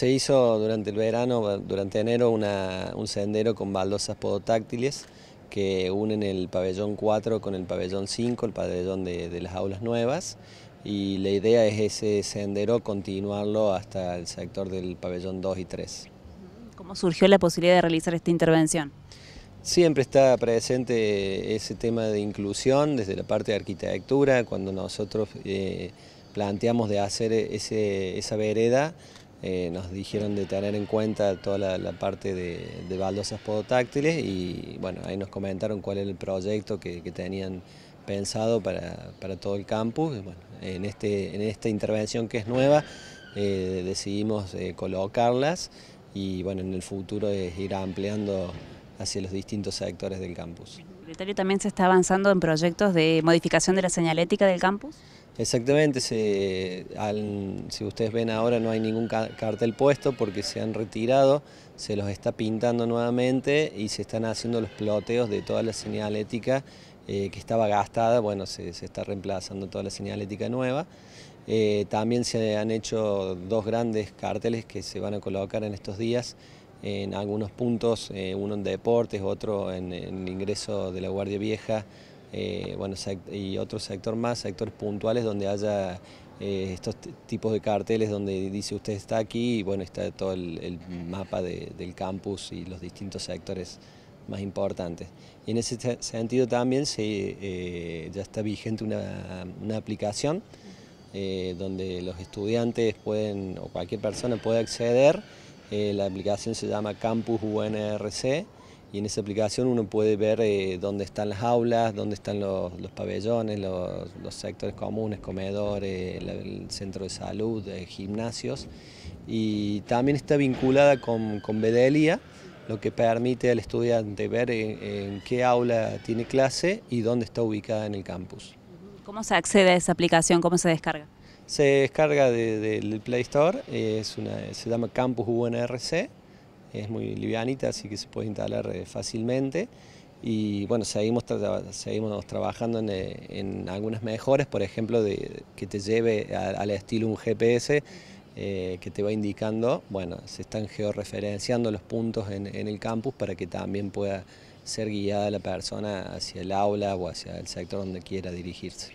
Se hizo durante el verano, durante enero, un sendero con baldosas podotáctiles que unen el pabellón 4 con el pabellón 5, el pabellón de, las aulas nuevas, y la idea es ese sendero continuarlo hasta el sector del pabellón 2 y 3. ¿Cómo surgió la posibilidad de realizar esta intervención? Siempre está presente ese tema de inclusión desde la parte de arquitectura, cuando nosotros eh, planteamos de hacer esa vereda, eh, nos dijeron de tener en cuenta toda la, parte de, baldosas podotáctiles y bueno, ahí nos comentaron cuál era el proyecto que, tenían pensado para, para, todo el campus. en, este, en esta intervención que es nueva eh, decidimos eh, colocarlas y bueno, en el futuro es ir ampliando hacia los distintos sectores del campus. ¿También se está avanzando en proyectos de modificación de la señalética del campus? Exactamente, si ustedes ven ahora no hay ningún cartel puesto porque se han retirado, se los está pintando nuevamente y se están haciendo los ploteos de toda la señalética ética eh, que estaba gastada, bueno, se, está reemplazando toda la señalética nueva. Eh, también se han hecho dos grandes carteles que se van a colocar en estos días en algunos puntos, eh, uno en deportes, otro en, en el ingreso de la Guardia Vieja eh, y otro sector más, sectores puntuales donde haya eh, estos tipos de carteles donde dice usted está aquí y bueno, está todo el, mapa del campus y los distintos sectores más importantes. Y en ese sentido también eh, ya está vigente una, una aplicación donde los estudiantes pueden, o cualquier persona puede acceder. la aplicación se llama Campus UNRC y en esa aplicación uno puede ver eh, dónde están las aulas, dónde están los, pabellones, los, sectores comunes, comedores, el, centro de salud, eh, gimnasios. Y también está vinculada con, con lo que permite al estudiante ver eh, en, qué aula tiene clase y dónde está ubicada en el campus. ¿Cómo se accede a esa aplicación? ¿Cómo se descarga? Se descarga del Play Store, es se llama Campus UNRC es muy livianita, así que se puede instalar eh, fácilmente. Y bueno, seguimos, seguimos trabajando en, eh, algunas mejores... por ejemplo, que te lleve al estilo un GPS eh, que te va indicando, bueno, se están georreferenciando los puntos en el campus para que también pueda ser guiada la persona hacia el aula o hacia el sector donde quiera dirigirse.